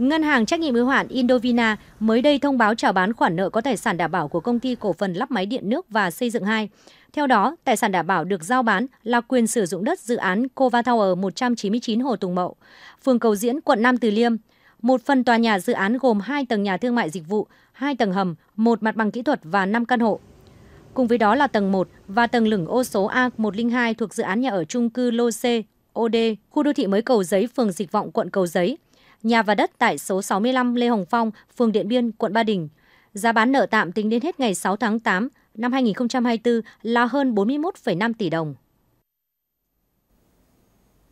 Ngân hàng trách nhiệm hữu hạn Indovina mới đây thông báo chào bán khoản nợ có tài sản đảm bảo của công ty cổ phần lắp máy điện nước và xây dựng 2. Theo đó, tài sản đảm bảo được giao bán là quyền sử dụng đất dự án Cova Tower 199 Hồ Tùng Mậu, phường Cầu Diễn, quận Nam Từ Liêm. Một phần tòa nhà dự án gồm 2 tầng nhà thương mại dịch vụ, 2 tầng hầm, một mặt bằng kỹ thuật và 5 căn hộ. Cùng với đó là tầng 1 và tầng lửng ô số A102 thuộc dự án nhà ở chung cư Lô C, OD, khu đô thị mới Cầu Giấy, phường Dịch Vọng, quận Cầu Giấy – nhà và đất tại số 65 Lê Hồng Phong, phường Điện Biên, quận Ba Đình. Giá bán nợ tạm tính đến hết ngày 6 tháng 8 năm 2024 là hơn 41,5 tỷ đồng.